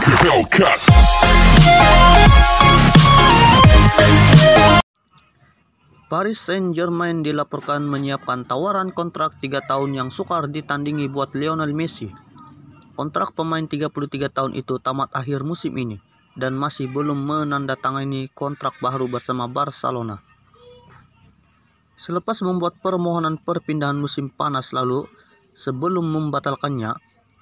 like a Paris Saint-Germain dilaporkan menyiapkan tawaran kontrak 3 tahun yang sukar ditandingi buat Lionel Messi. Kontrak pemain 33 tahun itu tamat akhir musim ini dan masih belum menandatangani kontrak baru bersama Barcelona. Selepas membuat permohonan perpindahan musim panas lalu, sebelum membatalkannya,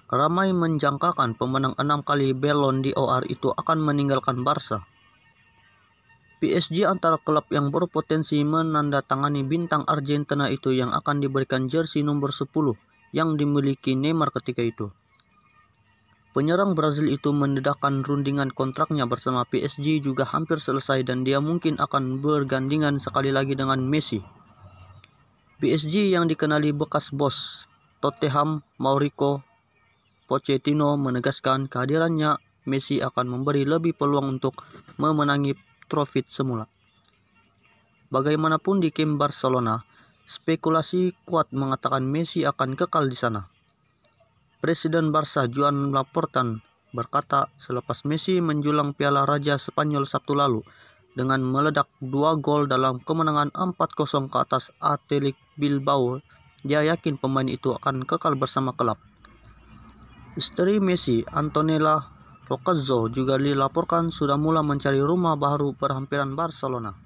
Ramai menjangkakan pemenang enam kali Ballon d'Or itu akan meninggalkan Barca. PSG antara klub yang berpotensi menandatangani bintang Argentina itu yang akan diberikan jersey nomor 10 yang dimiliki Neymar ketika itu. Penyerang Brazil itu mendedahkan rundingan kontraknya bersama PSG juga hampir selesai dan dia mungkin akan bergandingan sekali lagi dengan Messi. PSG yang dikenali bekas bos Tottenham, Mauricio Pochettino menegaskan kehadirannya Messi akan memberi lebih peluang untuk memenangi trofi semula. Bagaimanapun di Camp Barcelona, spekulasi kuat mengatakan Messi akan kekal di sana. Presiden Barca Juan Laporta berkata selepas Messi menjulang Piala Raja Spanyol Sabtu lalu dengan meledak dua gol dalam kemenangan 4-0 ke atas Athletic Bilbao, dia yakin pemain itu akan kekal bersama klub. Istri Messi, Antonella Rocazzo juga dilaporkan sudah mulai mencari rumah baru perhampiran Barcelona.